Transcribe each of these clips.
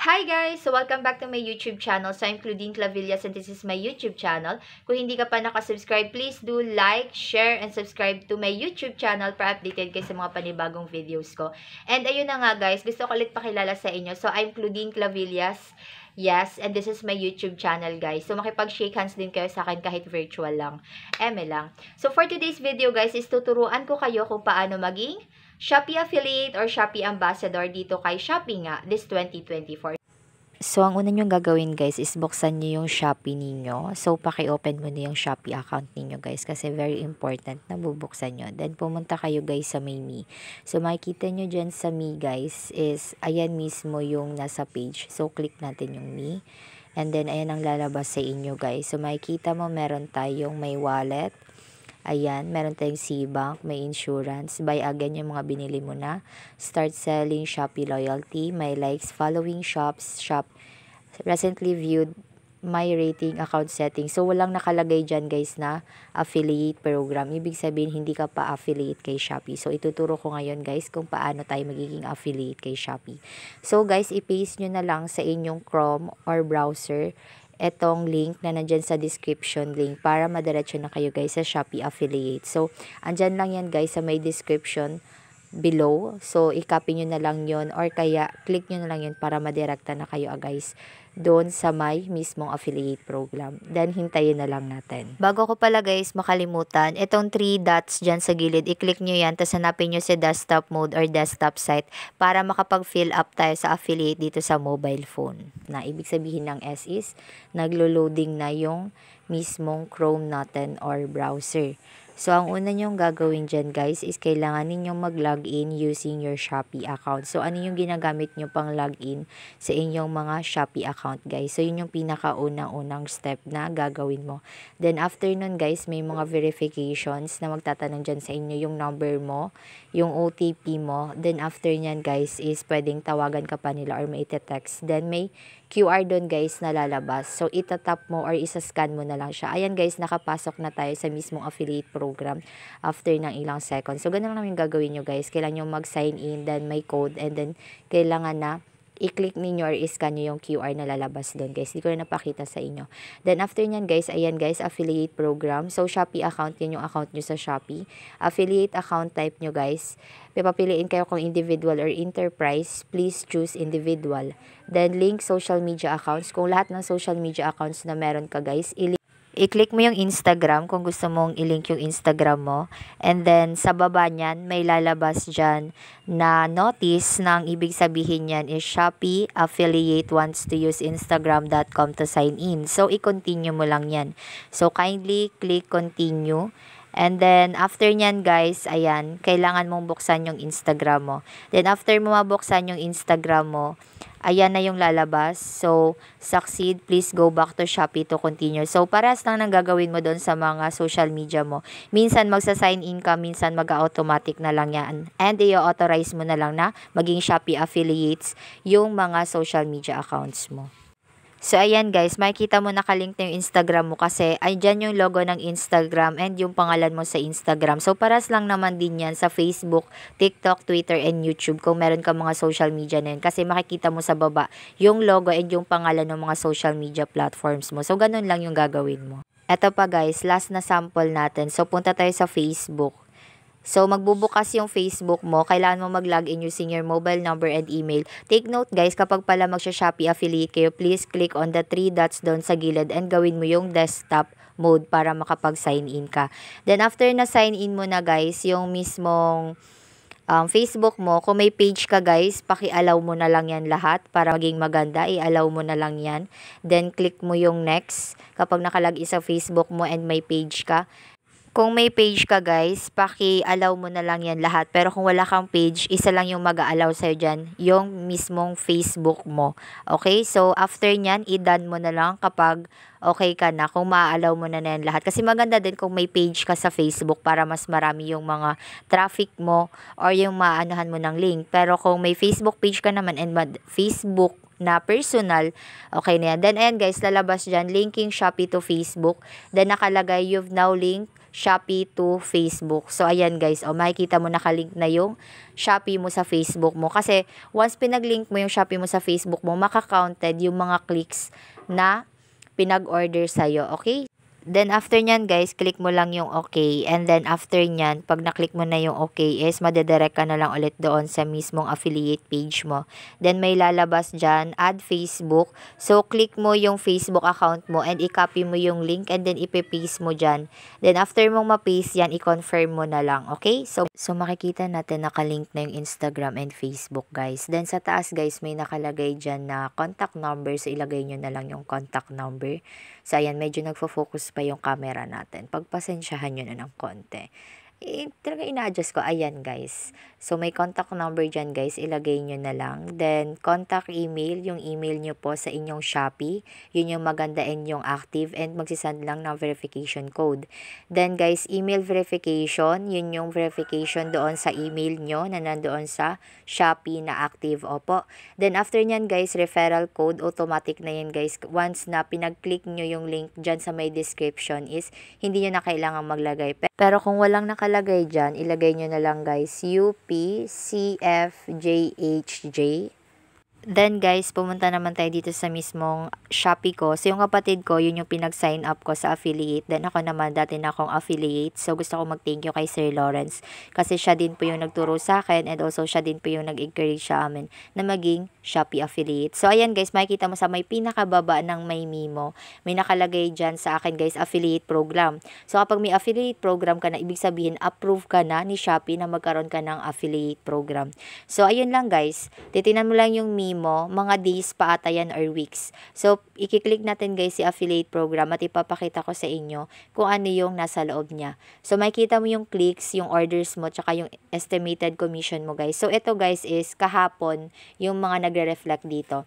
Hi guys! So welcome back to my YouTube channel. So I'm Claudine Clavillas and this is my YouTube channel. Kung hindi ka pa nakasubscribe, please do like, share, and subscribe to my YouTube channel para updated kayo sa mga panibagong videos ko. And ayun na nga guys, gusto ko ulit pakilala sa inyo. So I'm Claudine Clavillas Yes, and this is my YouTube channel, guys. So, makipag-shake hands din kayo sa akin kahit virtual lang. Eme lang. So, for today's video, guys, is tuturuan ko kayo kung paano maging Shopee affiliate or Shopee ambassador dito kay Shopee nga this 2024. So, ang una nyo gagawin guys is buksan nyo yung Shopee ninyo. So, paki-open mo na yung Shopee account ninyo guys kasi very important na bubuksan nyo. Then, pumunta kayo guys sa may Me. So, makikita nyo dyan sa Me guys is ayan mismo yung nasa page. So, click natin yung Me. And then, ayan ang lalabas sa inyo guys. So, makikita mo meron tayong may wallet Ayan, meron tayong C-Bank, may insurance. Buy again yung mga binili mo na. Start selling Shopee loyalty, my likes, following shops, shop. Recently viewed my rating account setting. So, walang nakalagay dyan guys na affiliate program. Ibig sabihin, hindi ka pa affiliate kay Shopee. So, ituturo ko ngayon guys kung paano tayo magiging affiliate kay Shopee. So, guys, i-paste nyo na lang sa inyong Chrome or browser etong link na nandyan sa description link para madiretso na kayo guys sa Shopee affiliate. So, andyan lang yan guys sa may description below. So, i-copy nyo na lang yon or kaya click nyo na lang yon para madirekta na kayo, ah, guys, doon sa my mismong affiliate program. Then, hintayin na lang natin. Bago ko pala, guys, makalimutan, itong three dots dyan sa gilid, i-click nyo yan, tapos hanapin nyo si desktop mode or desktop site para makapag-fill up tayo sa affiliate dito sa mobile phone. Na, ibig sabihin ng S is, naglo-loading na yung mismong Chrome natin or browser. So, ang una nyong gagawin dyan guys is kailangan ninyong mag-login using your Shopee account. So, ano yung ginagamit nyo pang login sa inyong mga Shopee account guys. So, yun yung pinakaunang unang step na gagawin mo. Then, after nun guys, may mga verifications na magtatanong dyan sa inyo yung number mo, yung OTP mo. Then, after nyan guys is pwedeng tawagan ka pa nila or may text. Then, may QR doon guys na lalabas. So itatap mo or isa-scan mo na lang siya. Ayan guys, nakapasok na tayo sa mismong affiliate program after ng ilang seconds. So ganun lang yung gagawin nyo guys. Kailangan nyo mag-sign in, then may code, and then kailangan na i-click ninyo or i-scan nyo yung QR na lalabas doon guys. Hindi ko na napakita sa inyo. Then after nyan guys, ayan guys, affiliate program. So Shopee account, yun yung account nyo sa Shopee. Affiliate account type nyo guys. Pipapiliin kayo kung individual or enterprise. Please choose individual. Then link social media accounts. Kung lahat ng social media accounts na meron ka guys, i-click mo yung Instagram kung gusto mong i-link yung Instagram mo. And then, sa baba niyan, may lalabas dyan na notice na ang ibig sabihin niyan is Shopee affiliate wants to use Instagram.com to sign in. So, i-continue mo lang yan. So, kindly click continue. And then, after niyan guys, ayan, kailangan mong buksan yung Instagram mo. Then, after mo mabuksan yung Instagram mo, ayan na yung lalabas. So, succeed, please go back to Shopee to continue. So, parehas lang nang gagawin mo doon sa mga social media mo. Minsan magsa-sign in ka, minsan mag-automatic na lang yan. And i-authorize mo na lang na maging Shopee affiliates yung mga social media accounts mo. So, ayan guys, makikita mo nakalink na yung Instagram mo kasi ay dyan yung logo ng Instagram and yung pangalan mo sa Instagram. So, paras lang naman din yan sa Facebook, TikTok, Twitter, and YouTube kung meron ka mga social media na yun. Kasi makikita mo sa baba yung logo and yung pangalan ng mga social media platforms mo. So, ganun lang yung gagawin mo. Ito pa guys, last na sample natin. So, punta tayo sa Facebook. So, magbubukas yung Facebook mo. Kailangan mo mag-login using your mobile number and email. Take note guys, kapag pala magsha-Shopee affiliate kayo, please click on the three dots doon sa gilid and gawin mo yung desktop mode para makapag-sign in ka. Then, after na sign in mo na guys, yung mismong um, Facebook mo, kung may page ka guys, paki-allow mo na lang yan lahat para maging maganda, i-allow mo na lang yan. Then click mo yung next kapag nakalag sa Facebook mo and may page ka. Kung may page ka guys, paki-allow mo na lang yan lahat. Pero kung wala kang page, isa lang yung mag-allow sa'yo dyan, yung mismong Facebook mo. Okay? So, after nyan, i-done mo na lang kapag okay ka na, kung maa-allow mo na, na yan lahat. Kasi maganda din kung may page ka sa Facebook para mas marami yung mga traffic mo or yung maanuhan mo ng link. Pero kung may Facebook page ka naman and Facebook na personal. Okay na yan. Then ayan guys, lalabas dyan, linking Shopee to Facebook. Then nakalagay you've now linked Shopee to Facebook. So, ayan guys, oh, makikita mo nakalink na yung Shopee mo sa Facebook mo. Kasi, once pinaglink mo yung Shopee mo sa Facebook mo, makakaunted yung mga clicks na pinag-order sa'yo. Okay? Then, after nyan, guys, click mo lang yung okay. And then, after nyan, pag naklik mo na yung okay is, madadirect ka na lang ulit doon sa mismong affiliate page mo. Then, may lalabas dyan, add Facebook. So, click mo yung Facebook account mo and i-copy mo yung link and then ipipaste mo dyan. Then, after mong ma-paste yan, i-confirm mo na lang. Okay? So, so makikita natin nakalink na yung Instagram and Facebook, guys. Then, sa taas, guys, may nakalagay dyan na contact number. So, ilagay nyo na lang yung contact number. So, ayan, medyo nagfo-focus pa yung camera natin. Pagpasensyahan nyo na ng konti eh, talaga ina-adjust ko. Ayan, guys. So, may contact number dyan, guys. Ilagay nyo na lang. Then, contact email. Yung email nyo po sa inyong Shopee. Yun yung maganda and yung active. And, magsisend lang ng verification code. Then, guys, email verification. Yun yung verification doon sa email nyo na nandoon sa Shopee na active. Opo. Then, after nyan, guys, referral code. Automatic na yan, guys. Once na pinag-click nyo yung link dyan sa may description is, hindi nyo na kailangan maglagay. Pero kung walang nakalagay dyan, ilagay nyo na lang guys, UP, CF, JHJ, Then guys, pumunta naman tayo dito sa mismong Shopee ko. So yung kapatid ko, yun yung pinag-sign up ko sa affiliate. Then ako naman, dati na akong affiliate. So gusto ko mag-thank you kay Sir Lawrence. Kasi siya din po yung nagturo sa akin and also siya din po yung nag-encourage sa amin na maging Shopee affiliate. So ayan guys, makikita mo sa may pinakababa ng may Mimo. May nakalagay dyan sa akin guys, affiliate program. So kapag may affiliate program ka na, ibig sabihin approve ka na ni Shopee na magkaroon ka ng affiliate program. So ayun lang guys, titinan mo lang yung Mimo mo, mga days pa ata yan or weeks. So, ikiklik natin guys si affiliate program at ipapakita ko sa inyo kung ano yung nasa loob niya. So, makikita mo yung clicks, yung orders mo, tsaka yung estimated commission mo guys. So, ito guys is kahapon yung mga nagre-reflect dito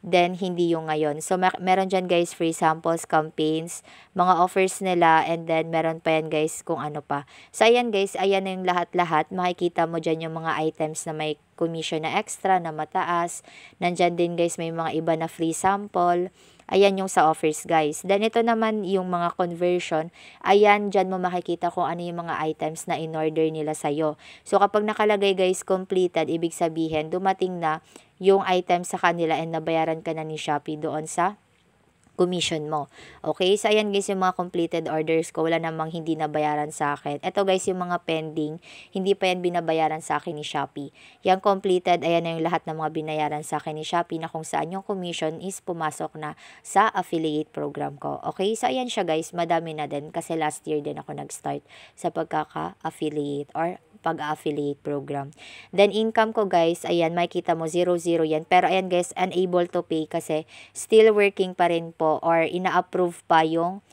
then hindi yung ngayon. So, mer meron dyan guys free samples, campaigns, mga offers nila, and then meron pa yan guys kung ano pa. So, ayan guys, ayan yung lahat-lahat. Makikita mo dyan yung mga items na may commission na extra na mataas. Nandyan din guys may mga iba na free sample. Ayan yung sa offers guys. Then ito naman yung mga conversion. Ayan dyan mo makikita kung ano yung mga items na in-order nila sa'yo. So kapag nakalagay guys completed, ibig sabihin dumating na yung item sa kanila and nabayaran ka na ni Shopee doon sa commission mo. Okay? So, ayan guys yung mga completed orders ko. Wala namang hindi nabayaran sa akin. Ito guys yung mga pending. Hindi pa yan binabayaran sa akin ni Shopee. Yan completed. Ayan na yung lahat ng mga binayaran sa akin ni Shopee na kung saan yung commission is pumasok na sa affiliate program ko. Okay? So, ayan siya guys. Madami na din kasi last year din ako nag-start sa pagkaka-affiliate or pag-affiliate program. Then income ko guys, ayan makita mo 00 yan. Pero ayan guys, unable to pay kasi still working pa rin po or ina-approve pa yung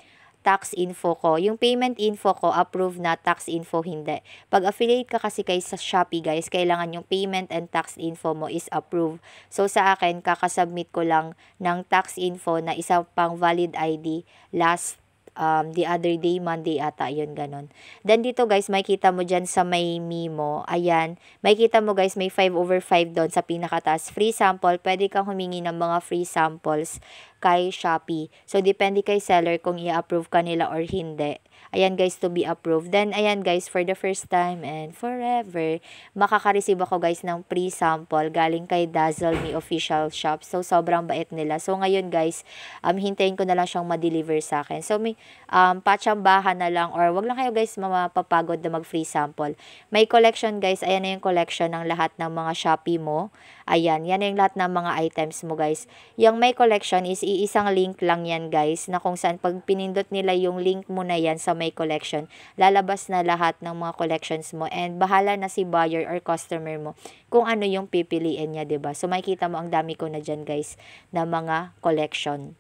tax info ko. Yung payment info ko, approve na tax info, hindi. Pag affiliate ka kasi kay sa Shopee guys, kailangan yung payment and tax info mo is approved. So sa akin, kakasubmit ko lang ng tax info na isa pang valid ID last um, the other day, Monday ata, yun, ganun. Then, dito guys, makikita mo dyan sa may Mimo, ayan, makikita mo guys, may 5 over 5 doon sa pinakataas. Free sample, pwede kang humingi ng mga free samples kay Shopee. So, depende kay seller kung i-approve ka nila or hindi. Ayan guys, to be approved. Then, ayan guys, for the first time and forever, makaka-receive ako guys ng free sample galing kay Dazzle Me Official Shop. So, sobrang bait nila. So, ngayon guys, um, hintayin ko na lang siyang ma-deliver sa akin. So, may um, patsambahan na lang or wag lang kayo guys mamapapagod na mag-free sample. May collection guys, ayan na yung collection ng lahat ng mga Shopee mo. Ayan, yan yung lahat ng mga items mo guys. Yung may collection is iisang link lang yan guys na kung saan pag pinindot nila yung link mo na yan sa may collection, lalabas na lahat ng mga collections mo and bahala na si buyer or customer mo kung ano yung pipiliin niya, ba diba? So makikita mo ang dami ko na dyan guys na mga collection.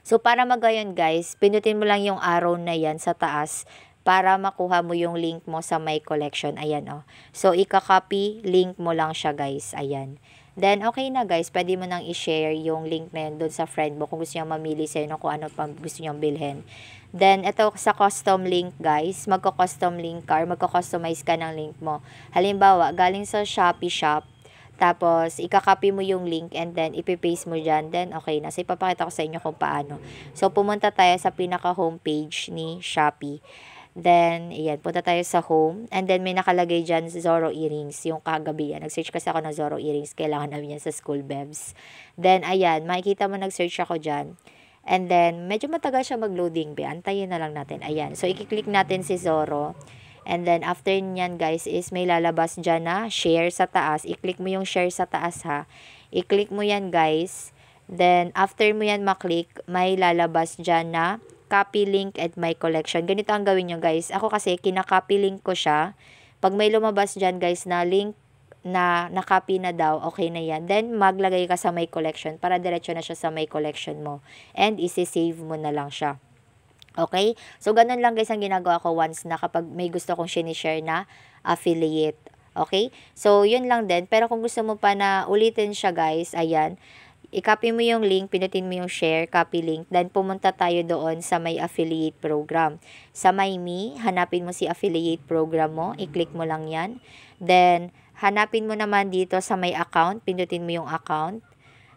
So para magayon guys, pinutin mo lang yung arrow na yan sa taas para makuha mo yung link mo sa my collection. Ayan, oh. So, ika link mo lang siya, guys. Ayan. Then, okay na guys, pwede mo nang i-share yung link na yun doon sa friend mo kung gusto niyang mamili sa'yo na kung ano pa gusto niyang bilhin. Then, ito sa custom link guys, magko-custom link ka or magko-customize ka ng link mo. Halimbawa, galing sa Shopee Shop, tapos, ikakopy mo yung link and then, ipipaste mo dyan. Then, okay na. So, ipapakita ko sa inyo kung paano. So, pumunta tayo sa pinaka-homepage ni Shopee. Then, ayan, punta tayo sa home. And then, may nakalagay dyan Zoro earrings, yung kagabi yan. Ah, nag-search kasi ako ng Zoro earrings. Kailangan namin yan sa school bebs. Then, ayan, makikita mo nag-search ako dyan. And then, medyo matagal siya mag-loading. Be. Antayin na lang natin. Ayan. So, i-click natin si Zoro. And then, after nyan, guys, is may lalabas dyan na share sa taas. I-click mo yung share sa taas, ha. I-click mo yan, guys. Then, after mo yan maklik, may lalabas dyan na copy link at my collection. Ganito ang gawin nyo guys. Ako kasi kinakopy link ko siya. Pag may lumabas dyan guys na link na nakopy na daw, okay na yan. Then, maglagay ka sa my collection para diretso na siya sa my collection mo. And, isi-save mo na lang siya. Okay? So, ganun lang guys ang ginagawa ko once na kapag may gusto kong sinishare na affiliate. Okay? So, yun lang din. Pero kung gusto mo pa na ulitin siya guys, ayan, I-copy mo yung link, pinutin mo yung share, copy link, then pumunta tayo doon sa may affiliate program. Sa my me, hanapin mo si affiliate program mo, i-click mo lang yan. Then, hanapin mo naman dito sa may account, pindutin mo yung account.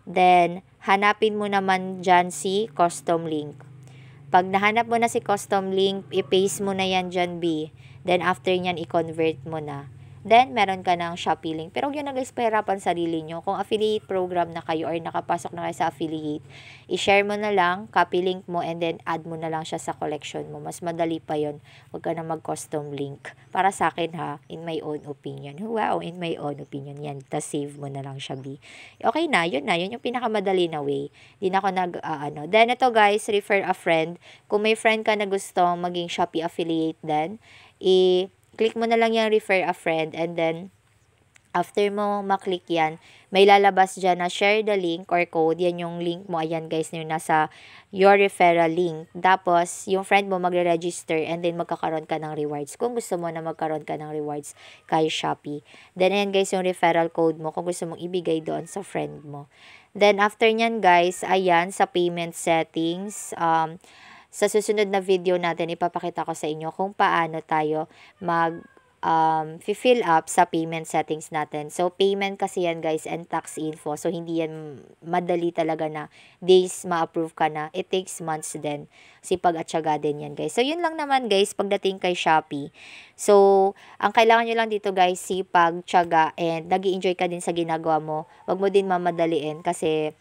Then, hanapin mo naman dyan si custom link. Pag nahanap mo na si custom link, i-paste mo na yan dyan B. Then, after nyan, i-convert mo na. Then, meron ka ng Shopee link. Pero huwag yung nag-expirapan sarili nyo. Kung affiliate program na kayo or nakapasok na kayo sa affiliate, i-share mo na lang, copy link mo, and then add mo na lang siya sa collection mo. Mas madali pa yon Huwag ka na mag-custom link. Para sa akin ha, in my own opinion. Wow, in my own opinion. Yan, ta save mo na lang siya, B. Okay na, yun na. Yun yung pinakamadali na way. Di na ako nag, uh, Then, ito guys, refer a friend. Kung may friend ka na gusto maging Shopee affiliate then, i- eh, click mo na lang yung refer a friend and then after mo maklik yan, may lalabas dyan na share the link or code. Yan yung link mo. Ayan guys, yung nasa your referral link. Tapos, yung friend mo magre-register and then magkakaroon ka ng rewards. Kung gusto mo na magkaroon ka ng rewards kay Shopee. Then, ayan guys, yung referral code mo kung gusto mong ibigay doon sa friend mo. Then, after nyan guys, ayan, sa payment settings, um, sa susunod na video natin, ipapakita ko sa inyo kung paano tayo mag um, fill up sa payment settings natin. So, payment kasi yan guys and tax info. So, hindi yan madali talaga na days ma-approve ka na. It takes months din. Si pag-atsaga din yan guys. So, yun lang naman guys pagdating kay Shopee. So, ang kailangan nyo lang dito guys, si pagtsaga and nag enjoy ka din sa ginagawa mo. Huwag mo din mamadaliin kasi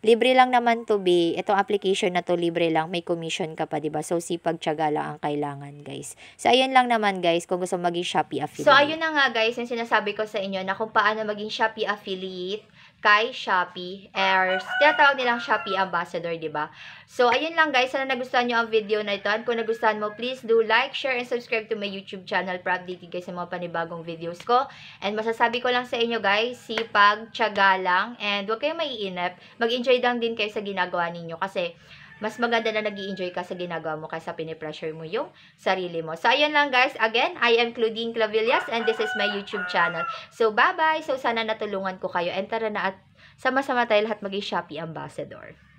Libre lang naman to be. Itong application na to libre lang. May commission ka pa, 'di ba? So sipag tiyaga lang ang kailangan, guys. So ayan lang naman, guys, kung gusto maging Shopee affiliate. So ayun na nga, guys, yung sinasabi ko sa inyo na kung paano maging Shopee affiliate kay Shopee Airs. Tinatawag nilang Shopee Ambassador, di ba? So, ayun lang guys. Sana nagustuhan nyo ang video na ito. At kung nagustuhan mo, please do like, share, and subscribe to my YouTube channel para updated guys sa mga panibagong videos ko. And masasabi ko lang sa inyo guys, sipag, tsaga lang, and huwag kayong maiinip. Mag-enjoy lang din kayo sa ginagawa ninyo kasi mas maganda na nag enjoy ka sa ginagawa mo kaysa pinipressure mo yung sarili mo. So, ayan lang guys. Again, I am Claudine Clavillas and this is my YouTube channel. So, bye-bye. So, sana natulungan ko kayo. Enter na at sama-sama tayo lahat maging Shopee Ambassador.